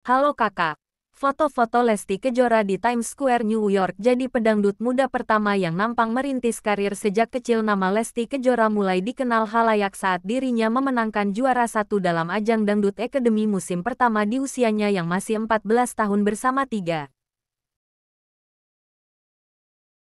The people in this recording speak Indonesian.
Halo kakak. Foto-foto Lesti Kejora di Times Square New York jadi pedangdut muda pertama yang nampang merintis karir sejak kecil nama Lesti Kejora mulai dikenal halayak saat dirinya memenangkan juara satu dalam ajang dangdut akademi musim pertama di usianya yang masih 14 tahun bersama tiga